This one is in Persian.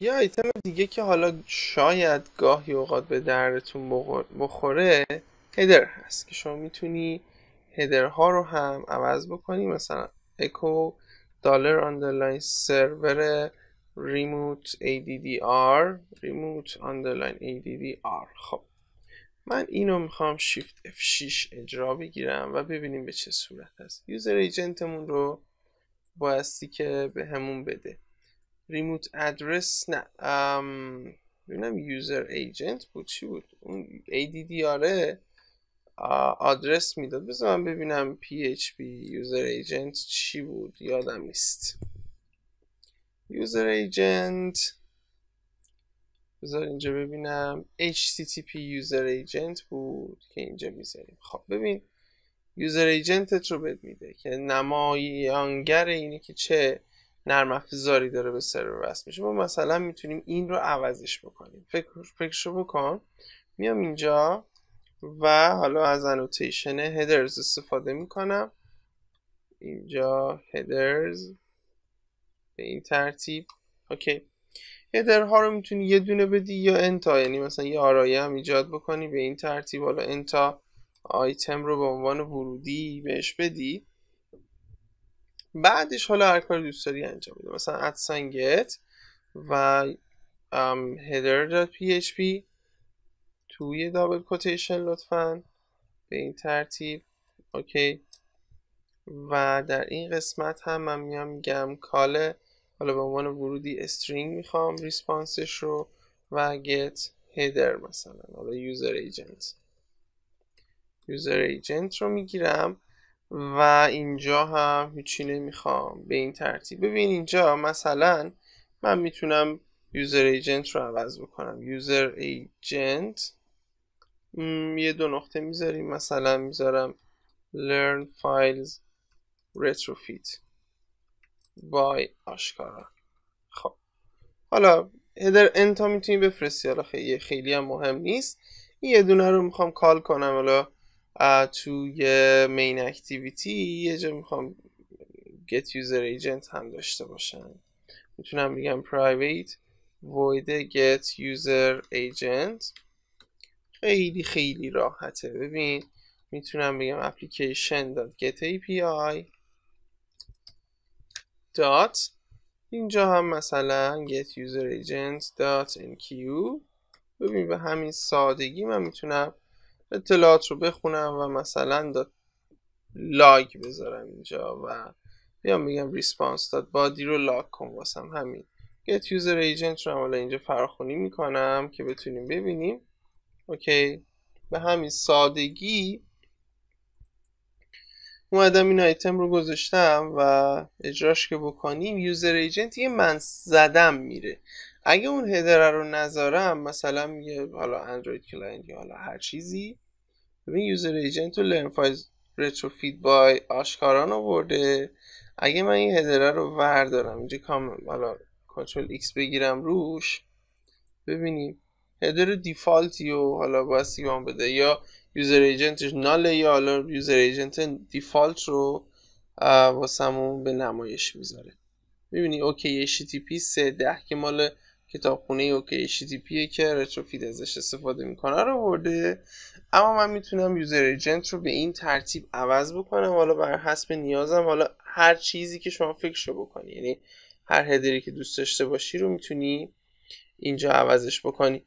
یه آیتم دیگه که حالا شاید گاهی اوقات به دردتون بخوره هدر هست که شما میتونی هدرها رو هم عوض بکنی مثلا اکو دالر آندرلاین سرور ریموت ADDR ریموت آندرلاین ADDR خب من اینو میخوام شیفت F6 اجرا بگیرم و ببینیم به چه صورت هست یوزر ایجنتمون رو بایستی که به همون بده ریموت ادرس نه ام... ببینم یوزر ایجنت بود چی بود اون ADD آره آدرس میداد بذار من ببینم PHP یوزر ایجنت چی بود یادم نیست یوزر ایجنت بذار اینجا ببینم HTTP یوزر ایجنت بود که اینجا میذاریم خب ببین یوزر ایجنتت رو بهت میده که نمایانگر اینه که چه نرم افزاری داره به سرور وصل میشه ما مثلا میتونیم این رو عوضش بکنیم فکر فکرشو بکن میام اینجا و حالا از انوتیشن هدرز استفاده میکنم اینجا هدرز به این ترتیب اوکی هدرها رو میتونی یه دونه بدی یا انتا یعنی مثلا یه آرایه هم ایجاد بکنی به این ترتیب حالا انتا آیتم رو به عنوان ورودی بهش بدی بعدش حالا هر کار دوست داری انجام بده مثلا ادسن گت و header.php توی دابل کوتیشن لطفا به این ترتیب اوکی و در این قسمت هم من میام میگم کاله حالا به عنوان ورودی استرینگ میخوام ریسپانسش رو و get هدر مثلا حالا user agent user agent رو میگیرم و اینجا هم هیچی نمیخوام به این ترتیب ببین اینجا مثلا من میتونم یوزر ایجنت رو عوض بکنم یوزر ایجنت یه دو نقطه میذاریم مثلا میذارم learn files retrofit by آشکارا خب حالا هدر انتا میتونی بفرستی حالا خیلی, خیلی هم مهم نیست این یه دونه رو میخوام کال کنم حالا توی مین اکتیویتی یه جا میخوام get user agent هم داشته باشم میتونم بگم private void get user agent خیلی خیلی راحته ببین میتونم بگم application.get api dot اینجا هم مثلا get user agent dot nq ببین به همین سادگی من میتونم اطلاعات رو بخونم و مثلا لاگ بذارم اینجا و بیام میگم ریسپانس داد بادی رو لاگ کن واسم همین get user agent رو حالا اینجا فراخونی میکنم که بتونیم ببینیم اوکی به همین سادگی اومدم این آیتم رو گذاشتم و اجراش که بکنیم یوزر ایجنت یه من زدم میره اگه اون هدره رو نذارم مثلا میگه حالا اندروید کلاینت یا حالا هر چیزی ببین یوزر ایجنت و لرن فایز رترو فید بای آشکاران اگه من این هدره رو وردارم اینجا کام حالا کنترل ایکس بگیرم روش ببینیم هدر دیفالتی و حالا باید بده یا یوزر ایجنتش ناله یا حالا یوزر ایجنت دیفالت رو واسمون به نمایش میذاره میبینی اوکی پی سه ده که مال کتابخونه اوکی که رتروفید ازش استفاده میکنه رو برده اما من میتونم یوزر ایجنت رو به این ترتیب عوض بکنم حالا بر حسب نیازم حالا هر چیزی که شما شو بکنی یعنی هر هدری که دوست داشته باشی رو میتونی اینجا عوضش بکنی